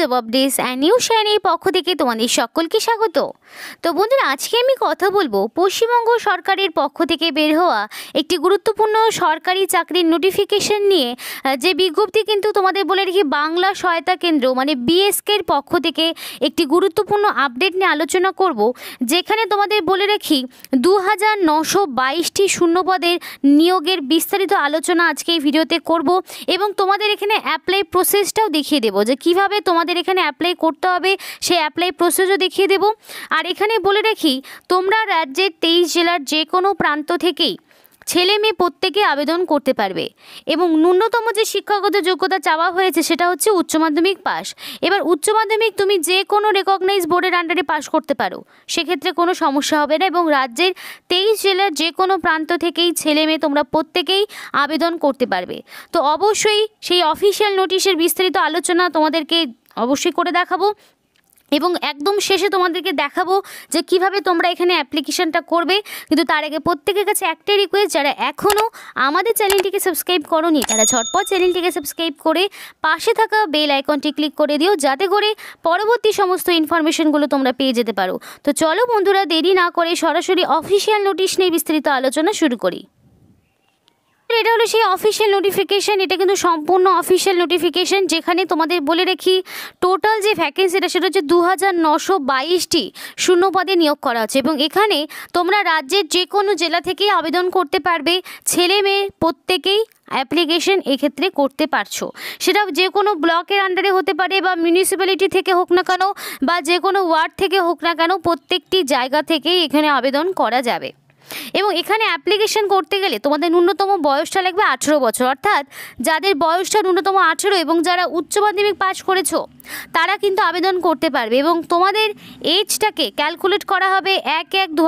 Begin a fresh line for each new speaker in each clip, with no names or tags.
জবাব ডেস and new শাইনের পক্ষ থেকে তোমাদের সকলকে স্বাগত তো বন্ধুরা আজকে আমি কথা বলবো পশ্চিমবঙ্গ সরকারের পক্ষ থেকে বের হওয়া একটি গুরুত্বপূর্ণ সরকারি চাকরির নোটিফিকেশন নিয়ে যে বিজ্ঞপ্তি কিন্তু তোমাদের বলে রেখি বাংলা সহায়তা কেন্দ্র মানে বিএসকের পক্ষ থেকে একটি গুরুত্বপূর্ণ আপডেট নিয়ে আলোচনা করব যেখানে তোমাদের বলে রাখি দু হাজার নশো বাইশটি শূন্যপদের নিয়োগের বিস্তারিত আলোচনা আজকে এই ভিডিওতে করব এবং তোমাদের এখানে অ্যাপ্লাই প্রসেসটাও দেখিয়ে দেবো যে কীভাবে তোমাদের তোমাদের এখানে অ্যাপ্লাই করতে হবে সেই অ্যাপ্লাই প্রসেসও দেখিয়ে দেব আর এখানে বলে রাখি তোমরা রাজ্যের তেইশ জেলার যে কোনো প্রান্ত থেকেই ছেলে মেয়ে প্রত্যেকে আবেদন করতে পারবে এবং ন্যূনতম যে শিক্ষাগত যোগ্যতা চাওয়া হয়েছে সেটা হচ্ছে উচ্চ মাধ্যমিক পাস এবার উচ্চ মাধ্যমিক তুমি যে কোনো রেকগনাইজ বোর্ডের আন্ডারে পাস করতে পারো সেক্ষেত্রে কোনো সমস্যা হবে না এবং রাজ্যের তেইশ জেলার যে কোনো প্রান্ত থেকেই ছেলে মেয়ে তোমরা প্রত্যেকেই আবেদন করতে পারবে তো অবশ্যই সেই অফিসিয়াল নোটিশের বিস্তারিত আলোচনা তোমাদেরকে অবশ্যই করে দেখাবো এবং একদম শেষে তোমাদেরকে দেখাবো যে কিভাবে তোমরা এখানে অ্যাপ্লিকেশানটা করবে কিন্তু তার আগে প্রত্যেকের কাছে একটাই রিকোয়েস্ট যারা এখনও আমাদের চ্যানেলটিকে সাবস্ক্রাইব করনি তারা ঝটপট চ্যানেলটিকে সাবস্ক্রাইব করে পাশে থাকা বেল আইকনটি ক্লিক করে দিও যাতে করে পরবর্তী সমস্ত ইনফরমেশনগুলো তোমরা পেয়ে যেতে পারো তো চলো বন্ধুরা দেরি না করে সরাসরি অফিসিয়াল নোটিশ নিয়ে বিস্তারিত আলোচনা শুরু করি তো এটা হলো সেই অফিসিয়াল নোটিফিকেশান এটা কিন্তু সম্পূর্ণ অফিসিয়াল নোটিফিকেশান যেখানে তোমাদের বলে রেখি টোটাল যে এটা সেটা হচ্ছে দু হাজার নশো বাইশটি শূন্য পদে নিয়োগ করা হচ্ছে এবং এখানে তোমরা রাজ্যের যে কোনো জেলা থেকেই আবেদন করতে পারবে ছেলে মেয়ে প্রত্যেকেই অ্যাপ্লিকেশন এক্ষেত্রে করতে পারছো সেটা যে কোনো ব্লকের আন্ডারে হতে পারে বা মিউনিসিপ্যালিটি থেকে হোক না কেন বা যে কোনো ওয়ার্ড থেকে হোক না কেন প্রত্যেকটি জায়গা থেকেই এখানে আবেদন করা যাবে এবং এখানে অ্যাপ্লিকেশন করতে গেলে তোমাদের ন্যূনতম বয়সটা লাগবে আঠেরো বছর অর্থাৎ যাদের বয়সটা ন্যূনতম আঠেরো এবং যারা উচ্চ মাধ্যমিক পাশ করেছো তারা কিন্তু আবেদন করতে পারবে এবং তোমাদের এজটাকে ক্যালকুলেট করা হবে এক এক দু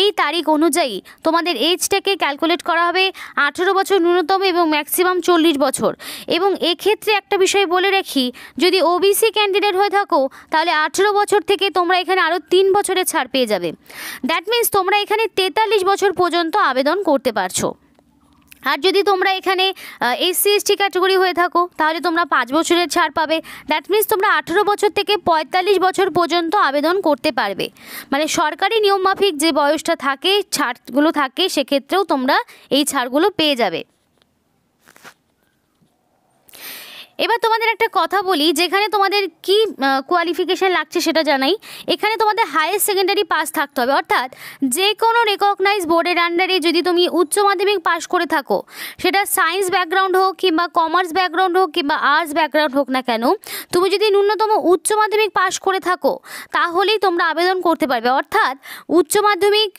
এই তারিখ অনুযায়ী তোমাদের এজটাকে ক্যালকুলেট করা হবে আঠেরো বছর ন্যূনতম এবং ম্যাক্সিমাম চল্লিশ বছর এবং এক্ষেত্রে একটা বিষয় বলে রাখি যদি ওবিসি ক্যান্ডিডেট হয়ে থাকো তাহলে আঠেরো বছর থেকে তোমরা এখানে আরও তিন বছরের ছাড় পেয়ে যাবে দ্যাট মিন্স তোমরা এখানে তেতাল্লিশ বছর পর্যন্ত আবেদন করতে পারছো আর যদি তোমরা এখানে এসসি এসটি ক্যাটাগরি হয়ে থাকো তাহলে তোমরা পাঁচ বছরের ছাড় পাবে দ্যাট মিনস তোমরা আঠেরো বছর থেকে পঁয়তাল্লিশ বছর পর্যন্ত আবেদন করতে পারবে মানে সরকারি নিয়মমাফিক যে বয়সটা থাকে ছাড়গুলো থাকে সেক্ষেত্রেও তোমরা এই ছাড়গুলো পেয়ে যাবে এবার তোমাদের একটা কথা বলি যেখানে তোমাদের কি কোয়ালিফিকেশান লাগছে সেটা জানাই এখানে তোমাদের হায়ার সেকেন্ডারি পাস থাকতে হবে অর্থাৎ যে কোনো রেকগনাইজ বোর্ডের আন্ডারে যদি তুমি উচ্চ মাধ্যমিক পাস করে থাকো সেটা সায়েন্স ব্যাকগ্রাউন্ড হোক কিংবা কমার্স ব্যাকগ্রাউন্ড হোক কিংবা আর্টস ব্যাকগ্রাউন্ড হোক না কেন তুমি যদি ন্যূনতম উচ্চ মাধ্যমিক পাস করে থাকো তাহলেই তোমরা আবেদন করতে পারবে অর্থাৎ উচ্চ মাধ্যমিক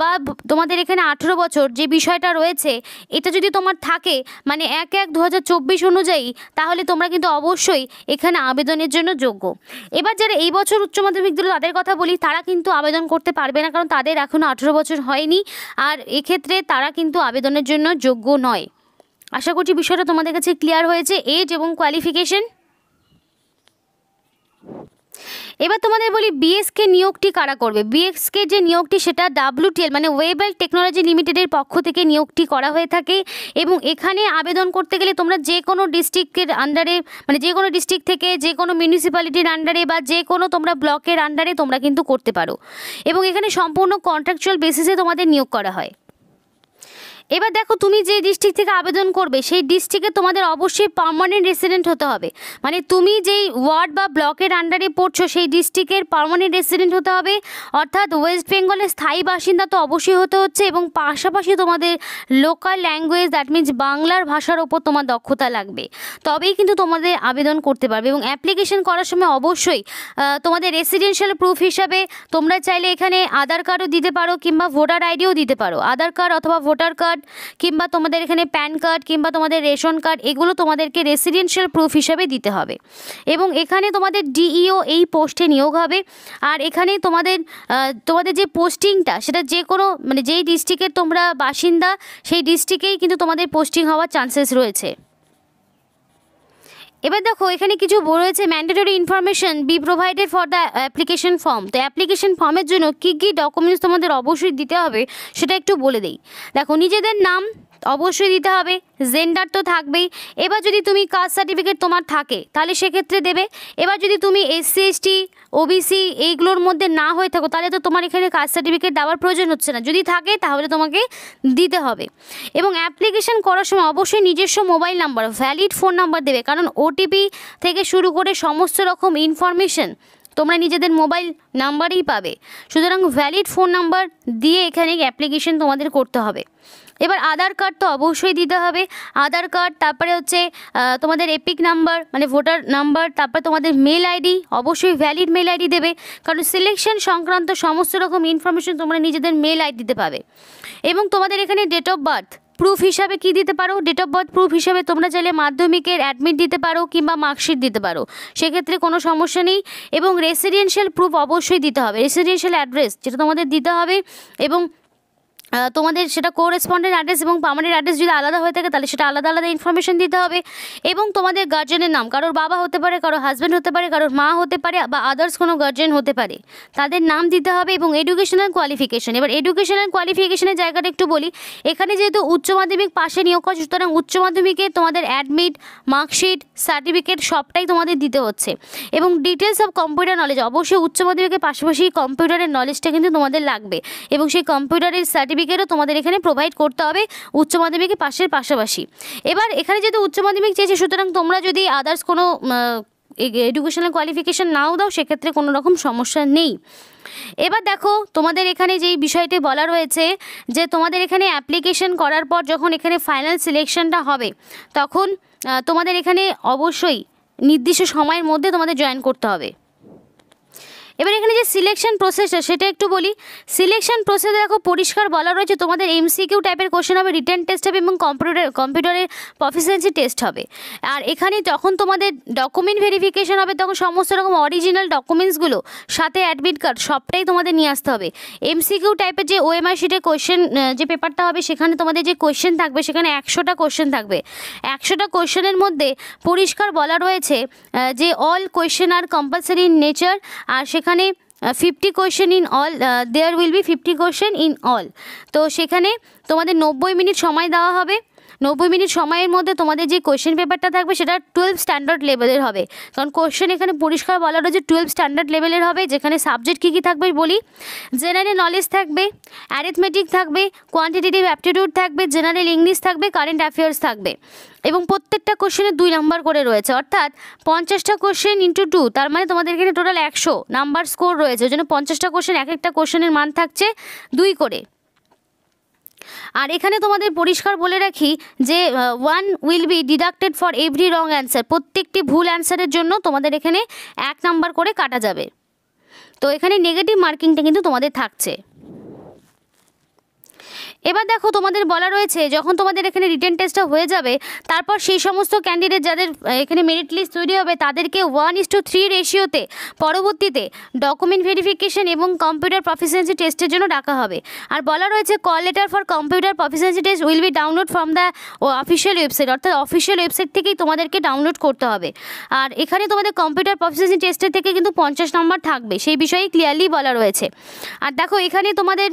বা তোমাদের এখানে আঠেরো বছর যে বিষয়টা রয়েছে এটা যদি তোমার থাকে মানে এক এক দু অনুযায়ী তাহলে তাহলে তোমরা কিন্তু অবশ্যই এখানে আবেদনের জন্য যোগ্য এবার যারা এই বছর উচ্চ মাধ্যমিক দিল তাদের কথা বলি তারা কিন্তু আবেদন করতে পারবে না কারণ তাদের এখনও আঠেরো বছর হয়নি আর এক্ষেত্রে তারা কিন্তু আবেদনের জন্য যোগ্য নয় আশা করছি বিষয়টা তোমাদের কাছে ক্লিয়ার হয়েছে এজ এবং কোয়ালিফিকেশন এবার তোমাদের বলি বিএসকে নিয়োগটি কারা করবে বিএসকে যে নিয়োগটি সেটা ডাব্লুটিএল মানে ওয়েবেল টেকনোলজি লিমিটেডের পক্ষ থেকে নিয়োগটি করা হয়ে থাকে এবং এখানে আবেদন করতে গেলে তোমরা যে কোনো ডিস্ট্রিক্টের আন্ডারে মানে যে কোনো ডিস্ট্রিক্ট থেকে যে কোনো মিউনিসিপ্যালিটির আন্ডারে বা যে কোনো তোমরা ব্লকের আন্ডারে তোমরা কিন্তু করতে পারো এবং এখানে সম্পূর্ণ কন্ট্রাকচুয়াল বেসিসে তোমাদের নিয়োগ করা হয় এবার দেখো তুমি যে ডিস্ট্রিক্ট থেকে আবেদন করবে সেই ডিস্ট্রিক্টে তোমাদের অবশ্যই পারমানেন্ট রেসিডেন্ট হতে হবে মানে তুমি যেই ওয়ার্ড বা ব্লকের আন্ডারে পড়ছো সেই ডিস্ট্রিক্টের পারমানেন্ট রেসিডেন্ট হতে হবে অর্থাৎ ওয়েস্ট বেঙ্গলের স্থায়ী বাসিন্দা তো অবশ্যই হতে হচ্ছে এবং পাশাপাশি তোমাদের লোকাল ল্যাঙ্গুয়েজ দ্যাট মিনস বাংলার ভাষার ওপর তোমার দক্ষতা লাগবে তবেই কিন্তু তোমাদের আবেদন করতে পারবে এবং অ্যাপ্লিকেশন করার সময় অবশ্যই তোমাদের রেসিডেন্সিয়াল প্রুফ হিসাবে তোমরা চাইলে এখানে আধার কার্ডও দিতে পারো কিংবা ভোটার আইডিও দিতে পারো আধার কার্ড অথবা ভোটার কার্ড কার্ড কিংবা তোমাদের এখানে প্যান কার্ড কিংবা তোমাদের রেশন কার্ড এগুলো তোমাদেরকে রেসিডেন্সিয়াল প্রুফ হিসাবে দিতে হবে এবং এখানে তোমাদের ডিইও e এই পোস্টে নিয়োগ হবে আর এখানে তোমাদের তোমাদের যে পোস্টিংটা সেটা যে কোনো মানে যেই ডিস্ট্রিক্টের তোমরা বাসিন্দা সেই ডিস্ট্রিক্টেই কিন্তু তোমাদের পোস্টিং হওয়ার চান্সেস রয়েছে এবার দেখো এখানে কিছু রয়েছে mandatory information be provided for the application form তো অ্যাপ্লিকেশন ফর্মের জন্য কী কী ডকুমেন্টস তোমাদের অবশ্যই দিতে হবে সেটা একটু বলে দিই দেখো নিজেদের নাম অবশ্যই দিতে হবে জেন্ডার তো থাকবেই এবার যদি তুমি কাস্ট সার্টিফিকেট তোমার থাকে তাহলে সেক্ষেত্রে দেবে এবার যদি তুমি এসসি এসটি ওবিসি এইগুলোর মধ্যে না হয়ে থাকো তাহলে তো তোমার এখানে কাস্ট সার্টিফিকেট দেওয়ার প্রয়োজন হচ্ছে না যদি থাকে তাহলে তোমাকে দিতে হবে এবং অ্যাপ্লিকেশন করার সময় অবশ্যই নিজস্ব mobile number valid phone number দেবে কারণ ওটিপি থেকে শুরু করে সমস্ত রকম ইনফরমেশান তোমরা নিজেদের মোবাইল নাম্বারেই পাবে সুতরাং ভ্যালিড ফোন নাম্বার দিয়ে এখানে অ্যাপ্লিকেশন তোমাদের করতে হবে এবার আধার কার্ড তো অবশ্যই দিতে হবে আধার কার্ড তারপরে হচ্ছে তোমাদের এপিক নাম্বার মানে ভোটার নাম্বার তারপর তোমাদের মেল আইডি অবশ্যই ভ্যালিড মেল আইডি দেবে কারণ সিলেকশন সংক্রান্ত সমস্ত রকম ইনফরমেশন তোমরা নিজেদের মেল আইডিতে পাবে এবং তোমাদের এখানে ডেট অফ বার্থ প্রুফ হিসাবে কি দিতে পারো ডেট অফ বার্থ প্রুফ হিসাবে তোমরা চাইলে মাধ্যমিকের অ্যাডমিট দিতে পারো কিংবা মার্কশিট দিতে পারো সেক্ষেত্রে কোনো সমস্যা নেই এবং রেসিডেন্সিয়াল প্রুফ অবশ্যই দিতে হবে রেসিডেন্সিয়াল অ্যাড্রেস যেটা তোমাদের দিতে হবে এবং তোমাদের সেটা কোরেসপন্ডেন্ট অ্যাড্রেস এবং পার্মানেন্ট অ্যাড্রেস যদি আলাদা হয়ে থাকে তাহলে সেটা আলাদা আলাদা ইনফরমেশন দিতে হবে এবং তোমাদের গার্জেনের নাম কারোর বাবা হতে পারে কারোর হাজব্যান্ড হতে পারে কারোর মা হতে পারে বা আদার্স কোনো গার্জেন হতে পারে তাদের নাম দিতে হবে এবং এডুকেশনাল কোয়ালিফিকেশন এবার এডুকেশনাল কোয়ালিফিকেশনের জায়গাটা একটু বলি এখানে যেহেতু উচ্চ মাধ্যমিক পাশে নিয়োগ করা সুতরাং উচ্চ মাধ্যমিকে তোমাদের অ্যাডমিট মার্কশিট সার্টিফিকেট সবটাই তোমাদের দিতে হচ্ছে এবং ডিটেলস অফ কম্পিউটার নলেজ অবশ্যই উচ্চ মাধ্যমিকের পাশাপাশি কম্পিউটারের নলেজটা কিন্তু তোমাদের লাগবে এবং সেই কম্পিউটারের সার্টিফিকেট সার্টিফিকেটও তোমাদের এখানে প্রোভাইড করতে হবে উচ্চ মাধ্যমিকের পাশের পাশাপাশি এবার এখানে যেহেতু উচ্চ মাধ্যমিক চেয়েছে সুতরাং তোমরা যদি আদার্স কোনো এডুকেশনাল কোয়ালিফিকেশান নাও দাও সেক্ষেত্রে কোনো রকম সমস্যা নেই এবার দেখো তোমাদের এখানে যেই বিষয়টি বলা রয়েছে যে তোমাদের এখানে অ্যাপ্লিকেশন করার পর যখন এখানে ফাইনাল সিলেকশনটা হবে তখন তোমাদের এখানে অবশ্যই নির্দিষ্ট সময়ের মধ্যে তোমাদের জয়েন করতে হবে এবার এখানে যে সিলেকশন প্রসেসটা সেটা একটু বলি সিলেকশন প্রসেস দেখো পরিষ্কার বলা রয়েছে তোমাদের এমসিকিউ টাইপের কোশ্চেন হবে রিটার্ন টেস্ট হবে এবং কম্পিউটার কম্পিউটারের প্রফিসিয়েন্সি টেস্ট হবে আর এখানে যখন তোমাদের ডকুমেন্ট ভেরিফিকেশন হবে তখন সমস্ত রকম অরিজিনাল ডকুমেন্টসগুলো সাথে অ্যাডমিট কার্ড সবটাই তোমাদের নিয়ে আসতে হবে এমসিকিউ টাইপের যে ওএমআই শিটের কোশ্চেন যে পেপারটা হবে সেখানে তোমাদের যে কোশ্চেন থাকবে সেখানে একশোটা কোয়েশ্চেন থাকবে একশোটা কোশ্চেনের মধ্যে পরিষ্কার বলা রয়েছে যে all question are compulsory nature আর সেখানে সেখানে fifty question in all there will be fifty question in all তো সেখানে তোমাদের নব্বই মিনিট সময় দেওয়া হবে নব্বই মিনিট সময়ের মধ্যে তোমাদের যে কোয়েশ্চেন পেপারটা থাকবে সেটা টুয়েলভ স্ট্যান্ডার্ড লেভেলের হবে কারণ কোয়েশ্চেন এখানে পরিষ্কার বলা রয়েছে টুয়েলভ স্ট্যান্ডার্ড লেভেলের হবে যেখানে সাবজেক্ট কী কী থাকবে বলি জেনারেল নলেজ থাকবে অ্যারিথমেটিক থাকবে কোয়ান্টিটেটিভ অ্যাপটিটিউড থাকবে জেনারেল ইংলিশ থাকবে কারেন্ট অ্যাফেয়ার্স থাকবে এবং প্রত্যেকটা কোশ্চেনে দুই নাম্বার করে রয়েছে অর্থাৎ পঞ্চাশটা কোশ্চেন ইন্টু টু তার মানে তোমাদের এখানে টোটাল একশো নাম্বার স্কোর রয়েছে ওই জন্য পঞ্চাশটা কোশ্চেন এক একটা কোশ্চেনের মান থাকছে দুই করে আর এখানে তোমাদের পরিষ্কার বলে রাখি যে one will be deducted for every wrong answer প্রত্যেকটি ভুল অ্যান্সারের জন্য তোমাদের এখানে এক নাম্বার করে কাটা যাবে তো এখানে নেগেটিভ মার্কিংটা কিন্তু তোমাদের থাকছে এবার দেখো তোমাদের বলা রয়েছে যখন তোমাদের এখানে রিটেন টেস্টটা হয়ে যাবে তারপর সেই সমস্ত ক্যান্ডিডেট যাদের এখানে মেরিট লিস্ট তৈরি হবে তাদেরকে ওয়ান ইস টু থ্রি রেশিওতে পরবর্তীতে ডকুমেন্ট ভেরিফিকেশন এবং কম্পিউটার প্রফিসিয়েন্সি টেস্টের জন্য ডাকা হবে আর বলা রয়েছে call letter for computer proficiency test will be download from the official website অর্থাৎ অফিসিয়াল ওয়েবসাইট থেকেই তোমাদেরকে ডাউনলোড করতে হবে আর এখানে তোমাদের কম্পিউটার প্রফিসিয়েন্সি টেস্টের থেকে কিন্তু পঞ্চাশ নম্বর থাকবে সেই বিষয়ে ক্লিয়ারলি বলা রয়েছে আর দেখো এখানে তোমাদের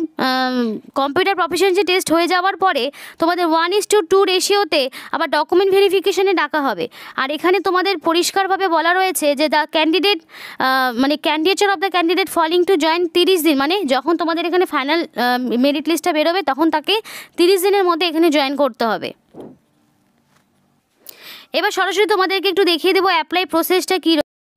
কম্পিউটার প্রফিসিয়েন্সি যে টেস্ট হয়ে যাওয়ার পরে তোমাদের ওয়ান ইস টু টু রেশিওতে আবার ডকুমেন্ট ভেরিফিকেশানে ডাকা হবে আর এখানে তোমাদের পরিষ্কারভাবে বলা রয়েছে যে দ্য ক্যান্ডিডেট মানে candidature of the candidate failing to join তিরিশ দিন মানে যখন তোমাদের এখানে ফাইনাল মেরিট লিস্টটা বেরোবে তখন তাকে তিরিশ দিনের মধ্যে এখানে জয়েন করতে হবে এবার সরাসরি তোমাদেরকে একটু দেখিয়ে দেবো অ্যাপ্লাই প্রসেসটা কী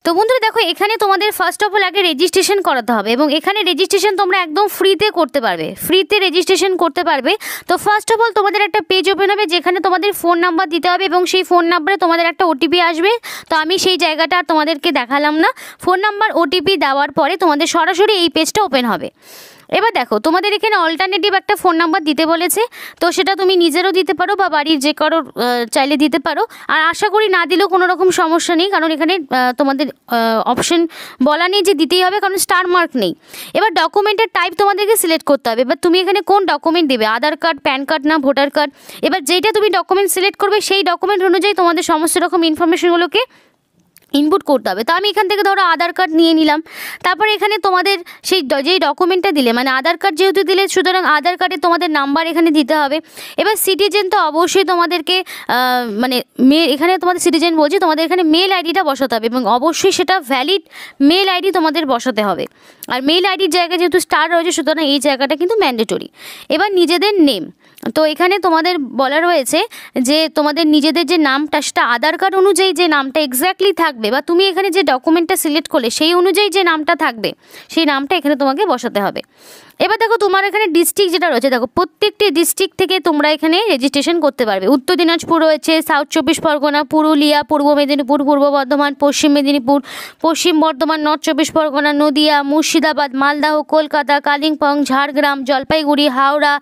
তো বন্ধুরা দেখো এখানে তোমাদের ফার্স্ট অফ অল আগে রেজিস্ট্রেশন করাতে হবে এবং এখানে রেজিস্ট্রেশন তোমরা একদম ফ্রিতে করতে পারবে ফ্রিতে রেজিস্ট্রেশন করতে পারবে তো ফার্স্ট অফ অল তোমাদের একটা পেজ ওপেন হবে যেখানে তোমাদের ফোন নাম্বার দিতে হবে এবং সেই ফোন নাম্বারে তোমাদের একটা ওটিপি আসবে তো আমি সেই জায়গাটা তোমাদেরকে দেখালাম না ফোন নাম্বার ওটিপি দেওয়ার পরে তোমাদের সরাসরি এই পেজটা ওপেন হবে এবার দেখো তোমাদের এখানে অল্টারনেটিভ একটা ফোন নাম্বার দিতে বলেছে তো সেটা তুমি নিজেরও দিতে পারো বা বাড়ির যে কারোর চাইলে দিতে পারো আর আশা করি না দিলেও কোনো রকম সমস্যা নেই কারণ এখানে তোমাদের অপশন বলা নেই যে দিতেই হবে কারণ স্টার মার্ক নেই এবার ডকুমেন্টের টাইপ তোমাদেরকে সিলেক্ট করতে হবে এবার তুমি এখানে কোন ডকুমেন্ট দেবে আধার কার্ড প্যান কার্ড না ভোটার কার্ড এবার যেইটা তুমি ডকুমেন্ট সিলেক্ট করবে সেই ডকুমেন্ট অনুযায়ী তোমাদের সমস্ত রকম ইনফরমেশনগুলোকে ইনপুট করতে হবে তো আমি এখান থেকে ধরো আধার কার্ড নিয়ে নিলাম তারপরে এখানে তোমাদের সেই যেই ডকুমেন্টটা দিলে মানে আধার কার্ড যেহেতু দিলে সুতরাং আধার কার্ডে তোমাদের নাম্বার এখানে দিতে হবে এবার সিটিজেন তো অবশ্যই তোমাদেরকে মানে মে এখানে তোমাদের সিটিজেন বলছি তোমাদের এখানে মেল আইডিটা বসাতে হবে এবং অবশ্যই সেটা ভ্যালিড মেল আইডি তোমাদের বসাতে হবে আর মেল আইডির জায়গায় যেহেতু স্টার রয়েছে সুতরাং এই জায়গাটা কিন্তু ম্যান্ডেটরি এবার নিজেদের নেম তো এখানে তোমাদের বলা রয়েছে যে তোমাদের নিজেদের যে নামটা সেটা আধার কার্ড অনুযায়ী যে নামটা এক্স্যাক্টলি থাকবে বা তুমি এখানে যে ডকুমেন্টটা সিলেক্ট করলে সেই অনুযায়ী যে নামটা থাকবে সেই নামটা এখানে তোমাকে বসাতে হবে এবার দেখো তোমার এখানে ডিস্ট্রিক্ট যেটা রয়েছে দেখো প্রত্যেকটি ডিস্ট্রিক্ট থেকে তোমরা এখানে রেজিস্ট্রেশন করতে পারবে উত্তর দিনাজপুর রয়েছে সাউথ চব্বিশ পরগনা পুরুলিয়া পূর্ব মেদিনীপুর পূর্ব বর্ধমান পশ্চিম মেদিনীপুর পশ্চিম বর্ধমান নর্থ চব্বিশ পরগনা নদিয়া মুর্শিদাবাদ মালদাহ কলকাতা কালিম্পং ঝাড়গ্রাম জলপাইগুড়ি হাওড়া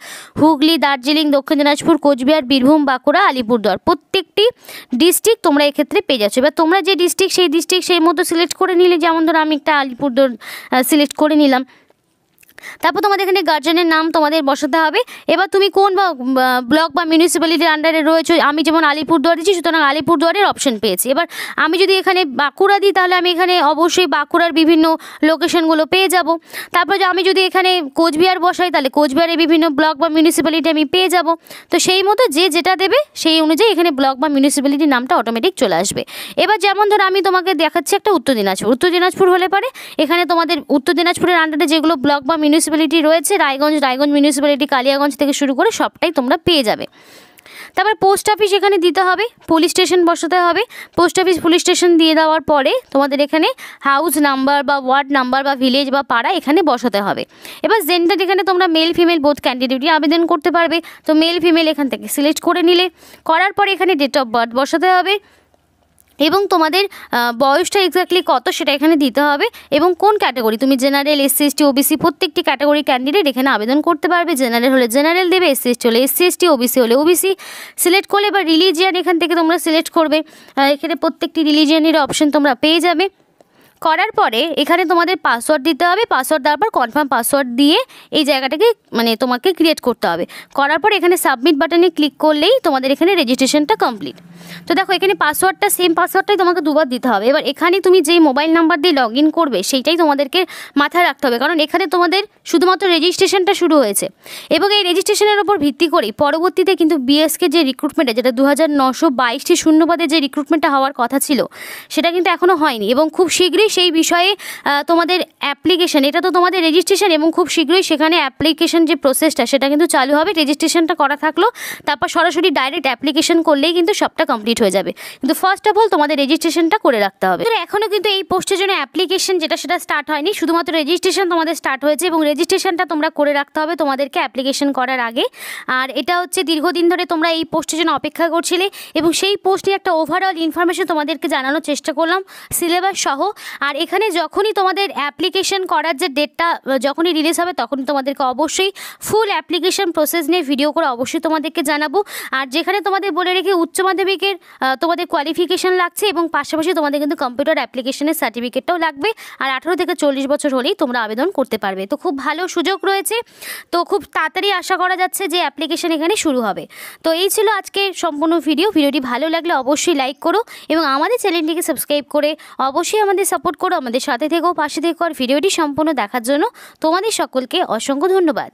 হুগলি দার্জিলিং দক্ষিণ দিনাজপুর কোচবিহার বীরভূম বাঁকুড়া আলিপুরদুয়ার প্রত্যেকটি ডিস্ট্রিক্ট তোমরা এক্ষেত্রে পেয়ে যাচ্ছ এবার তোমরা যে ডিস্ট্রিক্ট সেই ডিস্ট্রিক্ট সেই মতো সিলেক্ট করে নিলে যেমন ধরো আমি একটা আলিপুরদুয়ার সিলেক্ট করে নিলাম তারপর তোমাদের এখানে গার্জেনের নাম তোমাদের বসাতে হবে এবার তুমি কোন বা ব্লক বা মিউনিসিপ্যালিটির আন্ডারে রয়েছে আমি যেমন আলিপুরদুয়ার দিচ্ছি সুতরাং আলিপুরদুয়ারের অপশন পেয়েছি এবার আমি যদি এখানে বাঁকুড়া দিই তাহলে আমি এখানে অবশ্যই বাঁকুড়ার বিভিন্ন লোকেশনগুলো পেয়ে যাব তারপর আমি যদি এখানে কোচবিহার বসাই তাহলে কোচবিহারে বিভিন্ন ব্লক বা মিউনিসিপ্যালিটি আমি পেয়ে যাব তো সেই মতো যে যেটা দেবে সেই অনুযায়ী এখানে ব্লক বা মিউনিসিপ্যালিটির নামটা অটোমেটিক চলে আসবে এবার যেমন ধরো আমি তোমাকে দেখাচ্ছি একটা উত্তর দিনাজপুর উত্তর দিনাজপুর হলে পারে এখানে তোমাদের উত্তর দিনাজপুরের আন্ডারে যেগুলো ব্লক বা মিউনিসিপ্যালিটি রয়েছে রায়গঞ্জ রায়গঞ্জ মিউনিসিপ্যালিটি কালিয়াগঞ্জ থেকে শুরু করে সবটাই তোমরা পেয়ে যাবে তারপর পোস্ট অফিস এখানে দিতে হবে পুলিশ স্টেশন বসাতে হবে পোস্ট অফিস পুলিশ স্টেশন দিয়ে দেওয়ার পরে তোমাদের এখানে হাউস নাম্বার বা ওয়ার্ড নাম্বার বা ভিলেজ বা পাড়া এখানে বসাতে হবে এবার জেন্ডার এখানে তোমরা মেল ফিমেল বোধ ক্যান্ডিডেটই আবেদন করতে পারবে তো মেল ফিমেল এখান থেকে সিলেক্ট করে নিলে করার পরে এখানে ডেট অফ বার্থ বসাতে হবে এবং তোমাদের বয়সটা এক্স্যাক্টলি কত সেটা এখানে দিতে হবে এবং কোন ক্যাটাগরি তুমি জেনারেল এসসি এসটি ওবিসি প্রত্যেকটি ক্যাটাগরি ক্যান্ডিডেট এখানে আবেদন করতে পারবে জেনারেল হলে জেনারেল দেবে এসসি এসটি হলে এসসি এসটি ওবিসি হলে ওবিসি সিলেক্ট করলে বা রিলিজিয়ান এখান থেকে তোমরা সিলেক্ট করবে এখানে প্রত্যেকটি রিলিজিয়ানের অপশন তোমরা পেয়ে যাবে করার পরে এখানে তোমাদের পাসওয়ার্ড দিতে হবে পাসওয়ার্ড দেওয়ার পর কনফার্ম পাসওয়ার্ড দিয়ে এই জায়গাটাকে মানে তোমাকে ক্রিয়েট করতে হবে করার পর এখানে সাবমিট বাটনে ক্লিক করলেই তোমাদের এখানে রেজিস্ট্রেশনটা কমপ্লিট তো দেখো এখানে পাসওয়ার্ডটা সেম পাসওয়ার্ডটাই তোমাকে দুবার দিতে হবে এবার এখানে তুমি যেই মোবাইল নাম্বার দিয়ে লগ করবে সেইটাই তোমাদেরকে মাথায় রাখতে হবে কারণ এখানে তোমাদের শুধুমাত্র রেজিস্ট্রেশনটা শুরু হয়েছে এবং এই রেজিস্ট্রেশনের ওপর ভিত্তি করেই পরবর্তীতে কিন্তু বিএসকে যে রিক্রুটমেন্টে যেটা দু হাজার নশো বাইশটি শূন্যপাদে যে রিক্রুটমেন্টটা হওয়ার কথা ছিল সেটা কিন্তু এখনও হয়নি এবং খুব শীঘ্রই সেই বিষয়ে তোমাদের অ্যাপ্লিকেশন এটা তো তোমাদের রেজিস্ট্রেশন এবং খুব শীঘ্রই সেখানে অ্যাপ্লিকেশন যে প্রসেসটা সেটা কিন্তু চালু হবে রেজিস্ট্রেশনটা করা থাকলো তারপর সরাসরি ডাইরেক্ট অ্যাপ্লিকেশন করলেই কিন্তু সবটা কমপ্লিট হয়ে যাবে কিন্তু ফার্স্ট অফ অল তোমাদের রেজিস্ট্রেশনটা করে রাখতে হবে এখনও কিন্তু এই পোস্টের জন্য অ্যাপ্লিকেশন যেটা সেটা স্টার্ট হয়নি শুধুমাত্র রেজিস্ট্রেশন তোমাদের স্টার্ট হয়েছে এবং রেজিস্ট্রেশনটা তোমরা করে রাখতে হবে তোমাদেরকে অ্যাপ্লিকেশন করার আগে আর এটা হচ্ছে দীর্ঘদিন ধরে তোমরা এই পোস্টের জন্য অপেক্ষা করছিলে এবং সেই পোস্টে একটা ওভারঅল ইনফরমেশন তোমাদেরকে জানানোর চেষ্টা করলাম সিলেবাস সহ আর এখানে যখনই তোমাদের অ্যাপ্লিকেশন করার যে ডেটটা যখনই রিলিজ হবে তখন তোমাদেরকে অবশ্যই ফুল অ্যাপ্লিকেশন প্রসেস নিয়ে ভিডিও করে অবশ্যই তোমাদেরকে জানাবো আর যেখানে তোমাদের বলে রেখে উচ্চ মাধ্যমিকের তোমাদের কোয়ালিফিকেশান লাগছে এবং পাশাপাশি তোমাদের কিন্তু কম্পিউটার অ্যাপ্লিকেশনের সার্টিফিকেটটাও লাগবে আর আঠারো থেকে চল্লিশ বছর হলেই তোমরা আবেদন করতে পারবে তো খুব ভালো সুযোগ রয়েছে তো খুব তাড়াতাড়ি আশা করা যাচ্ছে যে অ্যাপ্লিকেশন এখানে শুরু হবে তো এই ছিল আজকে সম্পূর্ণ ভিডিও ভিডিওটি ভালো লাগলে অবশ্যই লাইক করো এবং আমাদের চ্যানেলটিকে সাবস্ক্রাইব করে অবশ্যই আমাদের সাপোর্ট সাপোর্ট করো আমাদের সাথে থেকেও পাশে থেকো আর ভিডিওটি সম্পূর্ণ দেখার জন্য তোমাদের সকলকে অসংখ্য ধন্যবাদ